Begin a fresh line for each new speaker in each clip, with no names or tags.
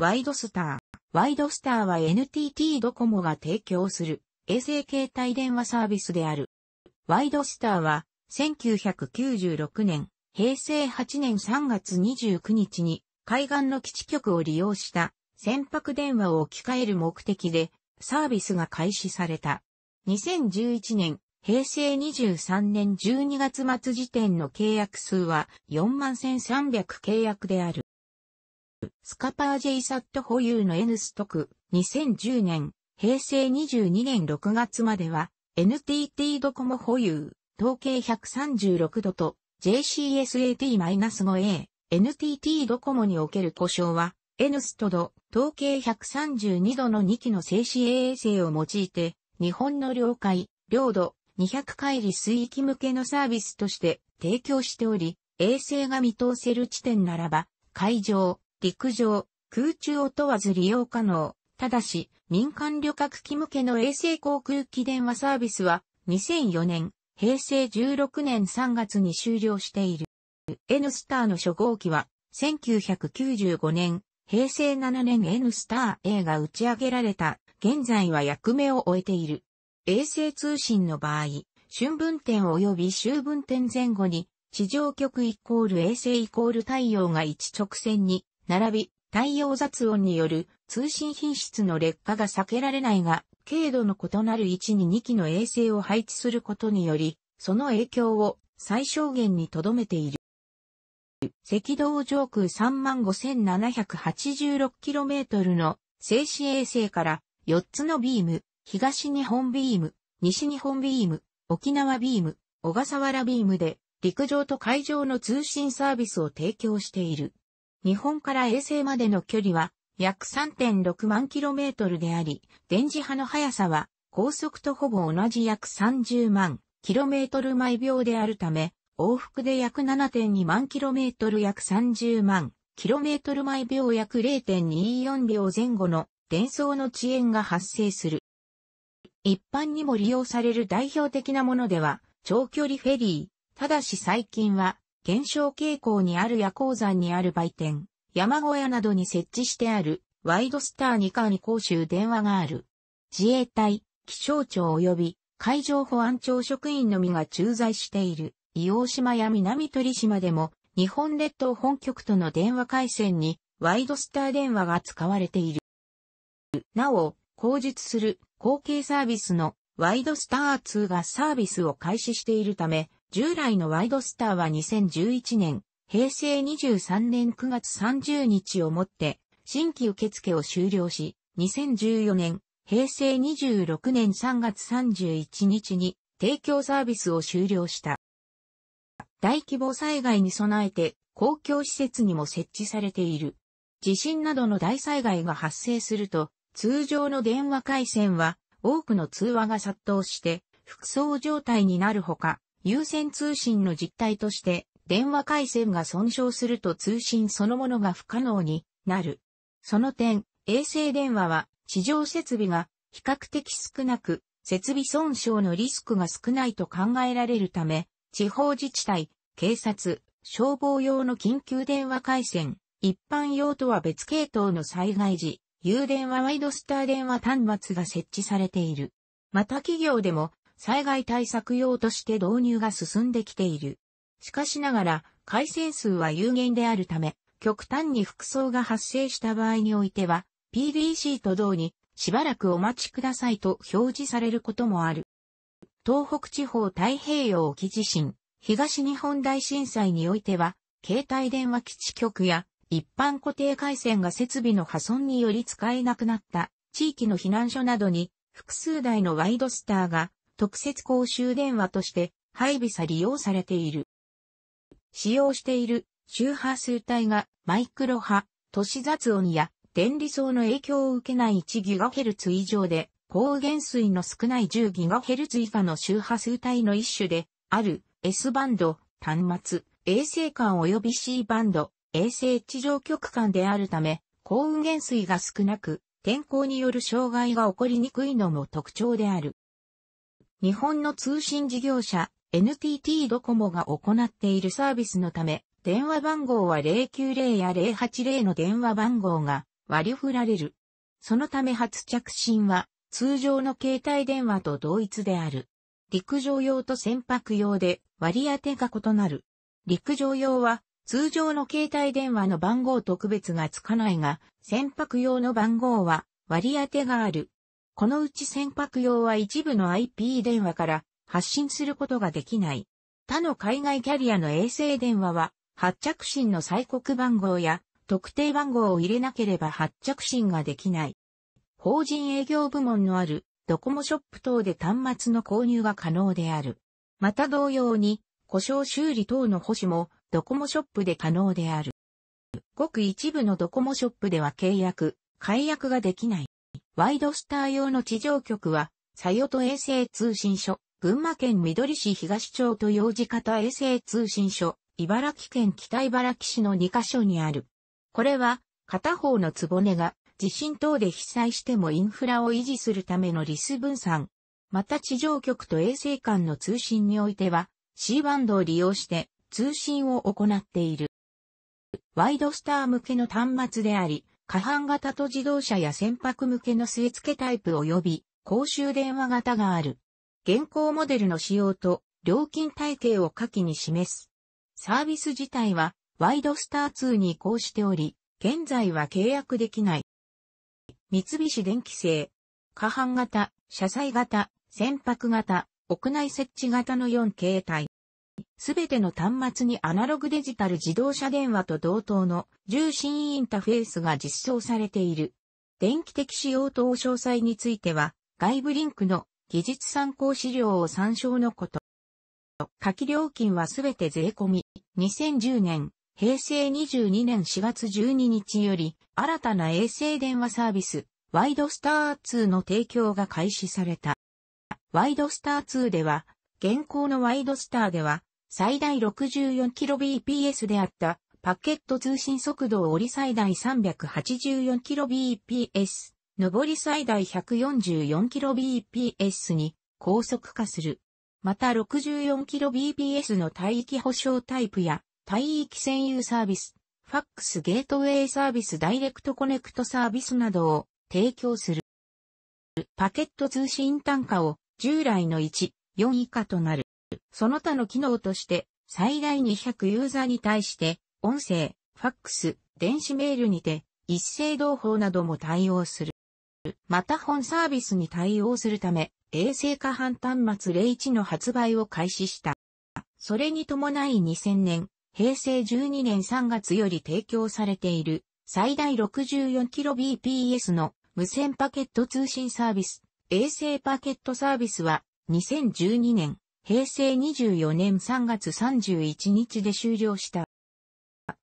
ワイドスター。ワイドスターは NTT ドコモが提供する衛星携帯電話サービスである。ワイドスターは1996年、平成8年3月29日に海岸の基地局を利用した船舶電話を置き換える目的でサービスが開始された。2011年、平成23年12月末時点の契約数は4万1300契約である。スカパー J サット保有の N ストク、2010年、平成22年6月までは、NTT ドコモ保有、統計136度と、JCSAT-5A、NTT ドコモにおける故障は、N ストド、統計132度の2機の静止衛星を用いて、日本の領海、領土、200海里水域向けのサービスとして提供しており、衛星が見通せる地点ならば、海上、陸上、空中を問わず利用可能。ただし、民間旅客機向けの衛星航空機電話サービスは、2004年、平成16年3月に終了している。N スターの初号機は、1995年、平成7年 N スター A が打ち上げられた、現在は役目を終えている。衛星通信の場合、春分点及び秋分点前後に、地上局イコール衛星イコール太陽が一直線に並び、太陽雑音による通信品質の劣化が避けられないが、軽度の異なる位置に2機の衛星を配置することにより、その影響を最小限に留めている。赤道上空 35,786km の静止衛星から4つのビーム、東日本ビーム、西日本ビーム、沖縄ビーム、小笠原ビームで陸上と海上の通信サービスを提供している。日本から衛星までの距離は約3.6万キロメートルであり、電磁波の速さは高速とほぼ同じ約30万キロメートル毎秒であるため、往復で約7.2万キロメートル約30万キロメートル毎秒約0.24秒前後の伝送の遅延が発生する。一般にも利用される代表的なものでは、長距離フェリー、ただし最近は減少傾向にある夜光山にある売店、山小屋などに設置してある、ワイドスター2ーに公衆電話がある。自衛隊、気象庁及び海上保安庁職員のみが駐在している、伊黄島や南鳥島でも、日本列島本局との電話回線に、ワイドスター電話が使われている。なお、口述する後継サービスのワイドスター2がサービスを開始しているため、従来のワイドスターは2011年、平成23年9月30日をもって、新規受付を終了し、2014年、平成26年3月31日に提供サービスを終了した。大規模災害に備えて公共施設にも設置されている。地震などの大災害が発生すると、通常の電話回線は多くの通話が殺到して、服装状態になるほか、優先通信の実態として電話回線が損傷すると通信そのものが不可能になる。その点、衛星電話は地上設備が比較的少なく、設備損傷のリスクが少ないと考えられるため、地方自治体、警察、消防用の緊急電話回線、一般用とは別系統の災害時、有電話ワイドスター電話端末が設置されている。また企業でも災害対策用として導入が進んできている。しかしながら、回線数は有限であるため、極端に服装が発生した場合においては、PDC と同に、しばらくお待ちくださいと表示されることもある。東北地方太平洋沖地震、東日本大震災においては、携帯電話基地局や一般固定回線が設備の破損により使えなくなった地域の避難所などに複数台のワイドスターが特設公衆電話として配備さ利用されている。使用している周波数帯がマイクロ波、都市雑音や電離層の影響を受けない 1GHz 以上で、高原水の少ない 10GHz 以下の周波数帯の一種である S バンド、端末、衛星間及び C バンド、衛星地上局間であるため、高原水が少なく、天候による障害が起こりにくいのも特徴である。日本の通信事業者 NTT ドコモが行っているサービスのため、電話番号は090や080の電話番号が割り振られる。そのため初着信は通常の携帯電話と同一である。陸上用と船舶用で割り当てが異なる。陸上用は通常の携帯電話の番号特別がつかないが、船舶用の番号は割り当てがある。このうち船舶用は一部の IP 電話から発信することができない。他の海外キャリアの衛星電話は、発着信の催告番号や特定番号を入れなければ発着信ができない。法人営業部門のあるドコモショップ等で端末の購入が可能である。また同様に、故障修理等の保守もドコモショップで可能である。ごく一部のドコモショップでは契約、解約ができない。ワイドスター用の地上局は、サヨと衛星通信所、群馬県緑市東町と幼児方衛星通信所、茨城県北茨城市の2カ所にある。これは、片方のつぼねが地震等で被災してもインフラを維持するためのリス分散。また地上局と衛星間の通信においては C バンドを利用して通信を行っている。ワイドスター向けの端末であり、下半型と自動車や船舶向けの据え付けタイプ及び公衆電話型がある。現行モデルの仕様と料金体系を下記に示す。サービス自体はワイドスター2に移行しており、現在は契約できない。三菱電機製、下半型、車載型、船舶型、屋内設置型の4形態。すべての端末にアナログデジタル自動車電話と同等の重心インターフェースが実装されている。電気的仕様等詳細については、外部リンクの技術参考資料を参照のこと。下記料金はすべて税込み。2010年、平成22年4月12日より、新たな衛星電話サービス、ワイドスター2の提供が開始された。ワイドスター2では、現行のワイドスターでは、最大 64kbps であったパケット通信速度を折り最大 384kbps、上り最大 144kbps に高速化する。また 64kbps の帯域保証タイプや帯域占有サービス、ファックスゲートウェイサービスダイレクトコネクトサービスなどを提供する。パケット通信単価を従来の1、4以下となる。その他の機能として、最大200ユーザーに対して、音声、ファックス、電子メールにて、一斉同報なども対応する。また本サービスに対応するため、衛星化半端末01の発売を開始した。それに伴い2000年、平成12年3月より提供されている、最大 64kbps の無線パケット通信サービス、衛星パケットサービスは、2012年平成24年3月31日で終了した。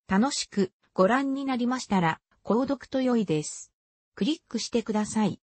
楽しくご覧になりましたら、購読と良いです。クリックしてください。